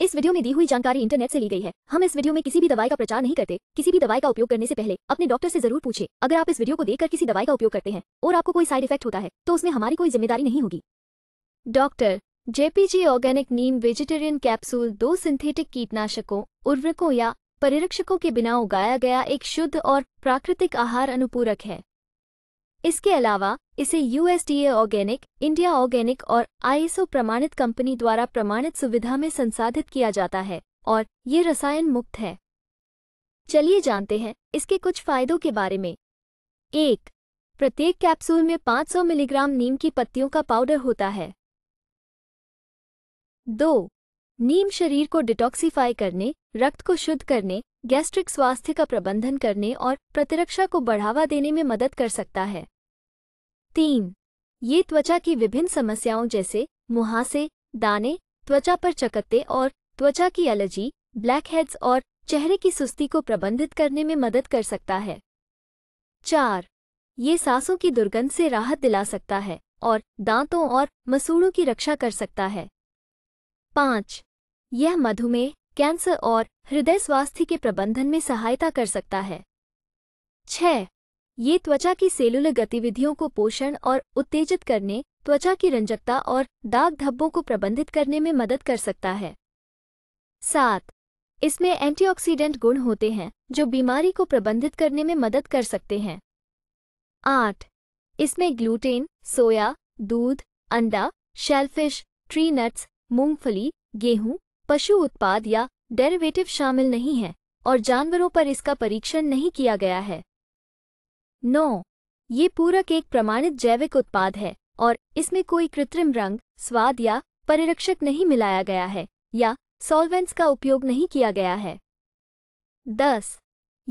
इस वीडियो में दी हुई जानकारी इंटरनेट से ली गई है हम इस वीडियो में किसी भी दवाई का प्रचार नहीं करते किसी भी दवाई का उपयोग करने से पहले अपने डॉक्टर से जरूर पूछे अगर आप इस वीडियो को देखकर किसी दवाई का उपयोग करते हैं और आपको कोई साइड इफेक्ट होता है तो उसमें हमारी कोई जिम्मेदारी नहीं होगी doctor JPG organic neem vegetarian capsule दो सिंथेटिक कीटनाशकों उर्वरकों या परिरक्षकों के बिना उगाया गया एक शुद्ध और प्राकृतिक आहार अनुपूरक है इसके अलावा इसे यूएसडीए ऑर्गेनिक इंडिया ऑर्गेनिक और आईएसओ प्रमाणित कंपनी द्वारा प्रमाणित सुविधा में संसाधित किया जाता है और ये रसायन मुक्त है चलिए जानते हैं इसके कुछ फायदों के बारे में एक प्रत्येक कैप्सूल में 500 मिलीग्राम नीम की पत्तियों का पाउडर होता है दो नीम शरीर को डिटॉक्सीफाई करने रक्त को शुद्ध करने गैस्ट्रिक स्वास्थ्य का प्रबंधन करने और प्रतिरक्षा को बढ़ावा देने में मदद कर सकता है तीन ये त्वचा की विभिन्न समस्याओं जैसे मुहासे दाने त्वचा पर चकत्ते और त्वचा की एलर्जी ब्लैकहेड्स और चेहरे की सुस्ती को प्रबंधित करने में मदद कर सकता है चार ये सांसों की दुर्गंध से राहत दिला सकता है और दांतों और मसूड़ों की रक्षा कर सकता है पाँच यह मधुमेह कैंसर और हृदय स्वास्थ्य के प्रबंधन में सहायता कर सकता है छ ये त्वचा की सेलुलर गतिविधियों को पोषण और उत्तेजित करने त्वचा की रंजकता और दाग धब्बों को प्रबंधित करने में मदद कर सकता है सात इसमें एंटीऑक्सीडेंट गुण होते हैं जो बीमारी को प्रबंधित करने में मदद कर सकते हैं आठ इसमें ग्लूटेन सोया दूध अंडा शेलफिश ट्री नट्स मूंगफली गेहूं पशु उत्पाद या डेरिवेटिव शामिल नहीं है और जानवरों पर इसका परीक्षण नहीं किया गया है नौ ये पूरक एक प्रमाणित जैविक उत्पाद है और इसमें कोई कृत्रिम रंग स्वाद या परिरक्षक नहीं मिलाया गया है या सॉल्वेंट्स का उपयोग नहीं किया गया है दस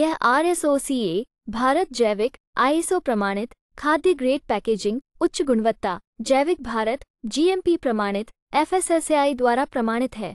यह आरएसओसीए भारत जैविक आईएसओ प्रमाणित खाद्य ग्रेड पैकेजिंग उच्च गुणवत्ता जैविक भारत जीएमपी प्रमाणित एफएसएसएआई द्वारा प्रमाणित है